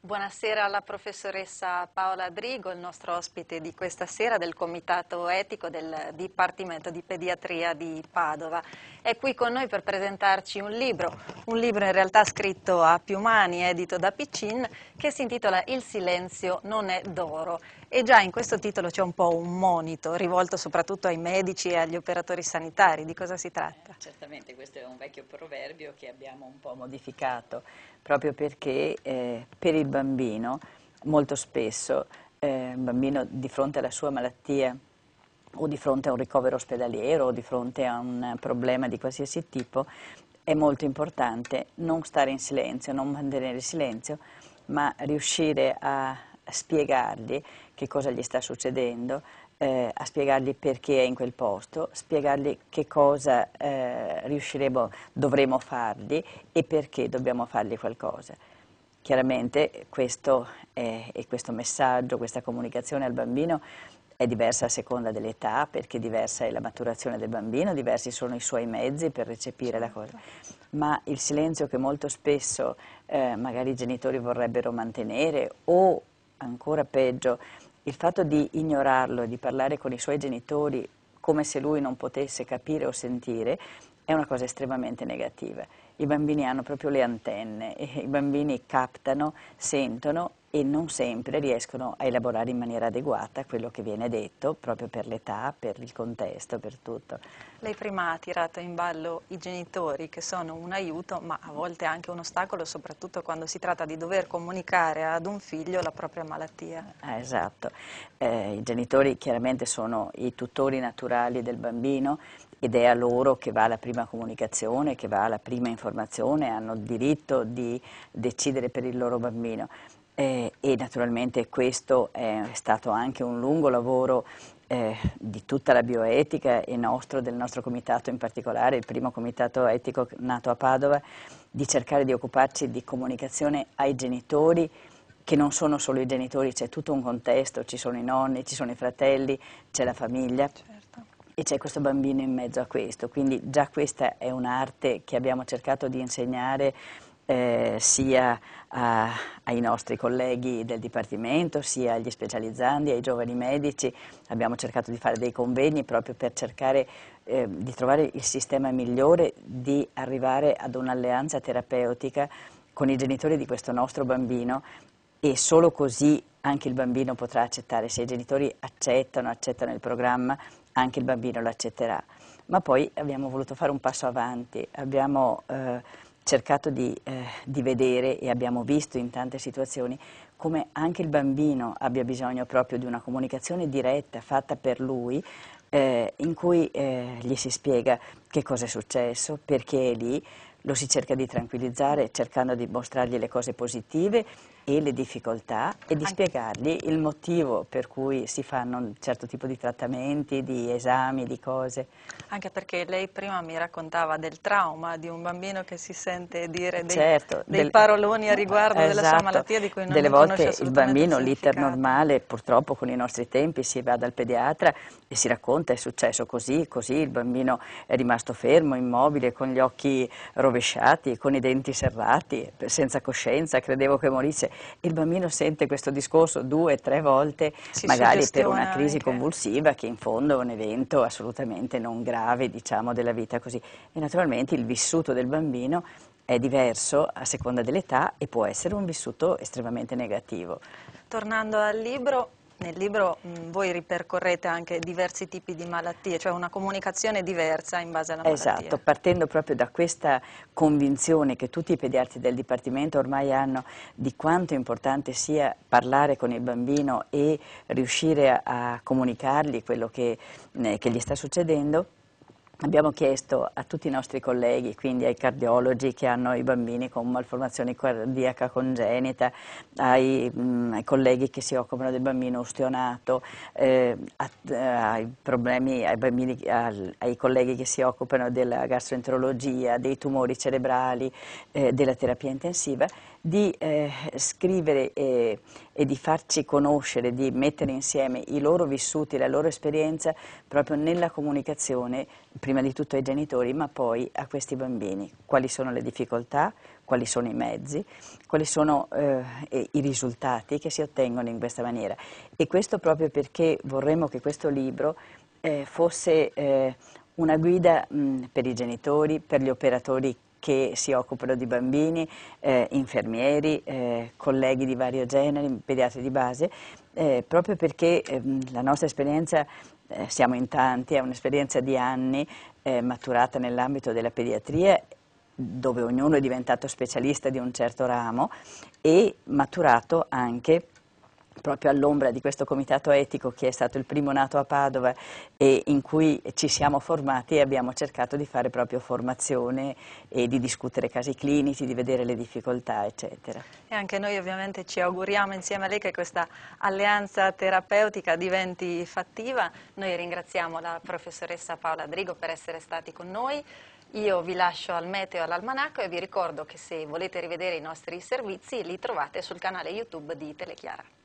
Buonasera alla professoressa Paola Drigo, il nostro ospite di questa sera del Comitato Etico del Dipartimento di Pediatria di Padova. È qui con noi per presentarci un libro, un libro in realtà scritto a più mani, edito da Piccin, che si intitola Il silenzio non è d'oro e già in questo titolo c'è un po' un monito rivolto soprattutto ai medici e agli operatori sanitari. Di cosa si tratta? Eh, certamente, questo è un vecchio proverbio che abbiamo un po' modificato, proprio perché eh, per il bambino molto spesso eh, un bambino di fronte alla sua malattia o di fronte a un ricovero ospedaliero o di fronte a un problema di qualsiasi tipo, è molto importante non stare in silenzio, non mantenere il silenzio, ma riuscire a spiegargli che cosa gli sta succedendo, eh, a spiegargli perché è in quel posto, spiegargli che cosa eh, riusciremo, dovremo fargli e perché dobbiamo fargli qualcosa. Chiaramente questo, eh, questo messaggio, questa comunicazione al bambino è diversa a seconda dell'età, perché diversa è la maturazione del bambino, diversi sono i suoi mezzi per recepire certo. la cosa. Certo. Ma il silenzio che molto spesso eh, magari i genitori vorrebbero mantenere o ancora peggio il fatto di ignorarlo, e di parlare con i suoi genitori come se lui non potesse capire o sentire, è una cosa estremamente negativa. I bambini hanno proprio le antenne, i bambini captano, sentono e non sempre riescono a elaborare in maniera adeguata quello che viene detto, proprio per l'età, per il contesto, per tutto. Lei prima ha tirato in ballo i genitori che sono un aiuto ma a volte anche un ostacolo, soprattutto quando si tratta di dover comunicare ad un figlio la propria malattia. Ah, esatto, eh, i genitori chiaramente sono i tutori naturali del bambino ed è a loro che va la prima comunicazione, che va la prima informazione, hanno il diritto di decidere per il loro bambino. Eh, e naturalmente questo è stato anche un lungo lavoro eh, di tutta la bioetica e nostro, del nostro comitato in particolare, il primo comitato etico nato a Padova, di cercare di occuparci di comunicazione ai genitori che non sono solo i genitori, c'è tutto un contesto, ci sono i nonni, ci sono i fratelli, c'è la famiglia, certo e c'è questo bambino in mezzo a questo, quindi già questa è un'arte che abbiamo cercato di insegnare eh, sia a, ai nostri colleghi del Dipartimento, sia agli specializzandi, ai giovani medici, abbiamo cercato di fare dei convegni proprio per cercare eh, di trovare il sistema migliore di arrivare ad un'alleanza terapeutica con i genitori di questo nostro bambino e solo così anche il bambino potrà accettare, se i genitori accettano, accettano il programma, anche il bambino l'accetterà. Ma poi abbiamo voluto fare un passo avanti, abbiamo eh, cercato di, eh, di vedere e abbiamo visto in tante situazioni come anche il bambino abbia bisogno proprio di una comunicazione diretta fatta per lui, eh, in cui eh, gli si spiega che cosa è successo, perché è lì, lo si cerca di tranquillizzare cercando di mostrargli le cose positive e le difficoltà e di spiegargli il motivo per cui si fanno un certo tipo di trattamenti, di esami, di cose. Anche perché lei prima mi raccontava del trauma di un bambino che si sente dire dei, certo, dei del, paroloni a riguardo esatto, della sua esatto. malattia di cui non Delle volte il bambino, l'iter normale, purtroppo con i nostri tempi si va dal pediatra e si racconta è successo così, così, il bambino è rimasto fermo, immobile, con gli occhi rovesciati, con i denti serrati, senza coscienza, credevo che morisse il bambino sente questo discorso due, tre volte, si magari per una crisi anche. convulsiva che in fondo è un evento assolutamente non grave diciamo, della vita così. E naturalmente il vissuto del bambino è diverso a seconda dell'età e può essere un vissuto estremamente negativo. Tornando al libro, nel libro mh, mm, voi ripercorrete anche diversi tipi di malattie, cioè una comunicazione diversa in base alla malattia. Esatto, partendo proprio da questa convinzione che tutti i pediatri del Dipartimento ormai hanno di quanto importante sia parlare con il bambino e riuscire a, a comunicargli quello che, eh, che gli sta succedendo, Abbiamo chiesto a tutti i nostri colleghi, quindi ai cardiologi che hanno i bambini con malformazione cardiaca congenita, ai, mh, mm, ai colleghi che si occupano del bambino ustionato, eh, a, eh, ai, problemi, ai, bambini, al, ai, colleghi che si occupano della gastroenterologia, dei tumori cerebrali, eh, della terapia intensiva, di eh, scrivere e, e di farci conoscere, di mettere insieme i loro vissuti, la loro esperienza proprio nella comunicazione prima prima di tutto ai genitori, ma poi a questi bambini. Quali sono le difficoltà, quali sono i mezzi, quali sono eh, i risultati che si ottengono in questa maniera. E questo proprio perché vorremmo che questo libro eh, fosse eh, una guida mh, per i genitori, per gli operatori che si occupano di bambini, eh, infermieri, eh, colleghi di vario genere, pediatri di base, eh, proprio perché ehm, la nostra esperienza eh, siamo in tanti, è un'esperienza di anni eh, maturata nell'ambito della pediatria dove ognuno è diventato specialista di un certo ramo e maturato anche proprio all'ombra di questo comitato etico che è stato il primo nato a Padova e in cui ci siamo formati e abbiamo cercato di fare proprio formazione e di discutere casi clinici, di vedere le difficoltà eccetera. E anche noi ovviamente ci auguriamo insieme a lei che questa alleanza terapeutica diventi fattiva. Noi ringraziamo la professoressa Paola Drigo per essere stati con noi. Io vi lascio al meteo e all'almanacco e vi ricordo che se volete rivedere i nostri servizi li trovate sul canale YouTube di Telechiara.